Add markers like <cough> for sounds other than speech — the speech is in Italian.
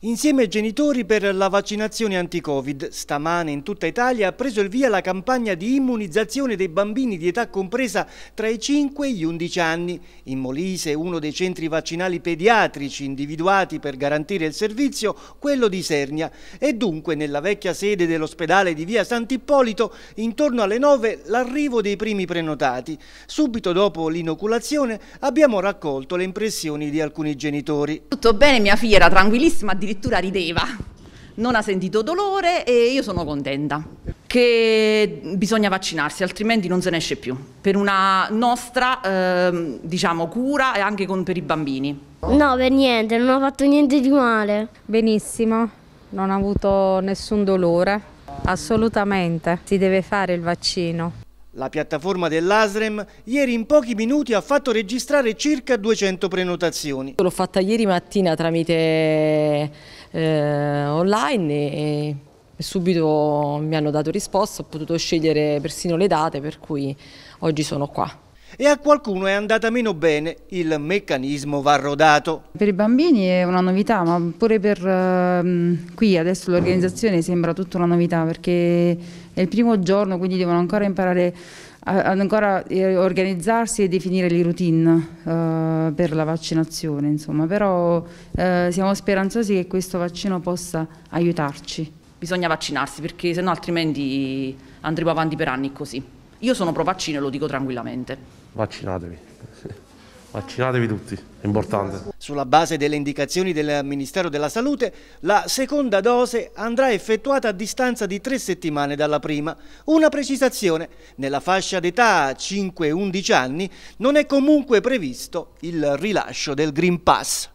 Insieme ai genitori per la vaccinazione anti-Covid, stamane in tutta Italia ha preso il via la campagna di immunizzazione dei bambini di età compresa tra i 5 e gli 11 anni. In Molise, uno dei centri vaccinali pediatrici individuati per garantire il servizio, quello di Sernia. E dunque, nella vecchia sede dell'ospedale di via Sant'Ippolito, intorno alle 9 l'arrivo dei primi prenotati. Subito dopo l'inoculazione abbiamo raccolto le impressioni di alcuni genitori. Tutto bene, mia figlia era tranquillissima, di addirittura rideva, non ha sentito dolore e io sono contenta. Che bisogna vaccinarsi, altrimenti non se ne esce più, per una nostra eh, diciamo, cura e anche con, per i bambini. No, per niente, non ho fatto niente di male. Benissimo, non ho avuto nessun dolore, assolutamente, si deve fare il vaccino. La piattaforma dell'Asrem ieri in pochi minuti ha fatto registrare circa 200 prenotazioni. L'ho fatta ieri mattina tramite eh, online e, e subito mi hanno dato risposta, ho potuto scegliere persino le date per cui oggi sono qua e a qualcuno è andata meno bene, il meccanismo va rodato. Per i bambini è una novità, ma pure per eh, qui adesso l'organizzazione sembra tutta una novità perché è il primo giorno, quindi devono ancora imparare a, ad ancora eh, organizzarsi e definire le routine eh, per la vaccinazione, insomma. però eh, siamo speranzosi che questo vaccino possa aiutarci. Bisogna vaccinarsi perché sennò altrimenti andremo avanti per anni così. Io sono pro vaccino e lo dico tranquillamente. Vaccinatevi. <laughs> Vaccinatevi tutti, è importante. Sulla base delle indicazioni del Ministero della Salute, la seconda dose andrà effettuata a distanza di tre settimane dalla prima. Una precisazione, nella fascia d'età 5-11 anni non è comunque previsto il rilascio del Green Pass.